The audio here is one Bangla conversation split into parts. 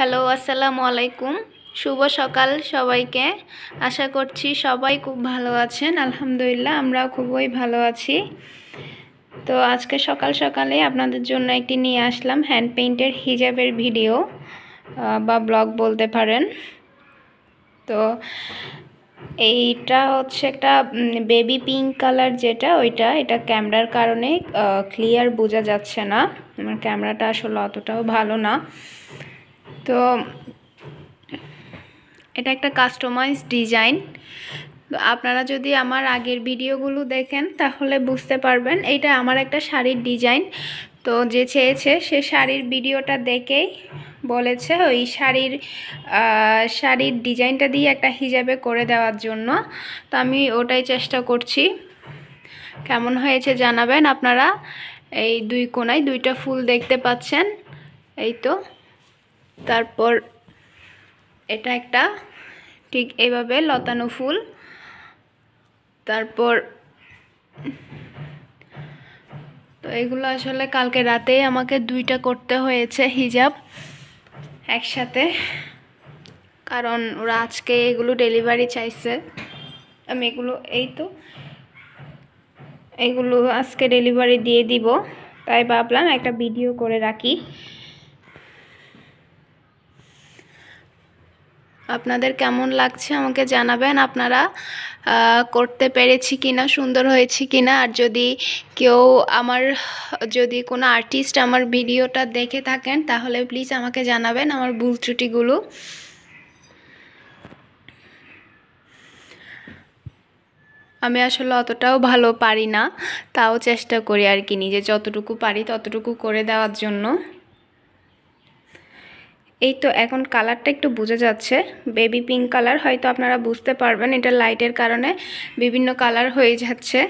হ্যালো আসসালামু আলাইকুম শুভ সকাল সবাইকে আশা করছি সবাই খুব ভালো আছেন আলহামদুলিল্লাহ আমরা খুবই ভালো আছি তো আজকে সকাল সকালে আপনাদের জন্য একটি নিয়ে আসলাম হ্যান্ড পেইন্টের হিজাবের ভিডিও বা ব্লগ বলতে পারেন তো এইটা হচ্ছে একটা বেবি পিঙ্ক কালার যেটা ওইটা এটা ক্যামেরার কারণে ক্লিয়ার বোঝা যাচ্ছে না আমার ক্যামেরাটা আসলে অতটাও ভালো না তো এটা একটা কাস্টমাইজ ডিজাইন আপনারা যদি আমার আগের ভিডিওগুলো দেখেন তাহলে বুঝতে পারবেন এটা আমার একটা শাড়ির ডিজাইন তো যে চেয়েছে সে শাড়ির ভিডিওটা দেখেই বলেছে ওই শাড়ির শাড়ির ডিজাইনটা দিয়ে একটা হিজাবে করে দেওয়ার জন্য তো আমি ওটাই চেষ্টা করছি কেমন হয়েছে জানাবেন আপনারা এই দুই কোনায় দুইটা ফুল দেখতে পাচ্ছেন এই তো তারপর এটা একটা ঠিক এইভাবে লতানো ফুল তারপর তো এগুলো আসলে কালকে রাতেই আমাকে দুইটা করতে হয়েছে হিজাব একসাথে কারণ ওরা আজকে এগুলো ডেলিভারি চাইছে আমি এগুলো এই তো এগুলো আজকে ডেলিভারি দিয়ে দিব তাই ভাবলাম একটা ভিডিও করে রাখি আপনাদের কেমন লাগছে আমাকে জানাবেন আপনারা করতে পেরেছি কিনা সুন্দর হয়েছে কিনা আর যদি কেউ আমার যদি কোনো আর্টিস্ট আমার ভিডিওটা দেখে থাকেন তাহলে প্লিজ আমাকে জানাবেন আমার ভুল ত্রুটিগুলো আমি আসলে অতটাও ভালো পারি না তাও চেষ্টা করি আর কি নিজে যতটুকু পারি ততটুকু করে দেওয়ার জন্য এই তো এখন কালারটা একটু বোঝা যাচ্ছে বেবি পিঙ্ক কালার হয়তো আপনারা বুঝতে পারবেন এটা লাইটের কারণে বিভিন্ন কালার হয়ে যাচ্ছে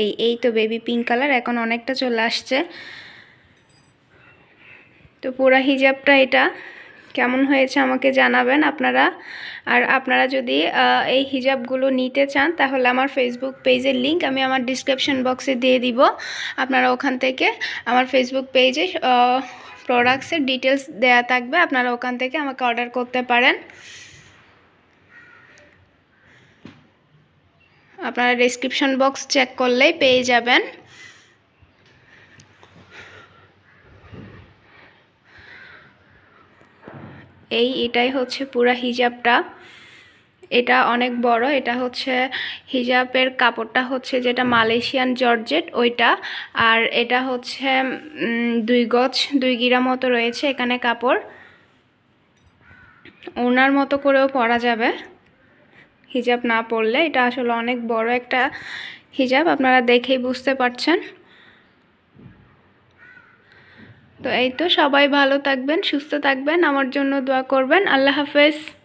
এই এই তো বেবি পিঙ্ক কালার এখন অনেকটা চলে আসছে তো পুরা হিজাবটা এটা কেমন হয়েছে আমাকে জানাবেন আপনারা আর আপনারা যদি এই হিজাবগুলো নিতে চান তাহলে আমার ফেসবুক পেজের লিংক আমি আমার ডিসক্রিপশন বক্সে দিয়ে দিব আপনারা ওখান থেকে আমার ফেসবুক পেজে প্রোডাক্টসের ডিটেলস দেয়া থাকবে আপনারা ওখান থেকে আমাকে অর্ডার করতে পারেন আপনারা ডিসক্রিপশন বক্স চেক করলেই পেয়ে যাবেন এই এটাই হচ্ছে পুরা হিজাবটা এটা অনেক বড় এটা হচ্ছে হিজাবের কাপড়টা হচ্ছে যেটা মালয়েশিয়ান জর্জেট ওইটা আর এটা হচ্ছে দুই গজ দুই গিরা মতো রয়েছে এখানে কাপড় ওনার মতো করেও পরা যাবে হিজাব না পরলে এটা আসলে অনেক বড় একটা হিজাব আপনারা দেখেই বুঝতে পারছেন তো এই তো সবাই ভালো থাকবেন সুস্থ থাকবেন আমার জন্য দোয়া করবেন আল্লাহ হাফেজ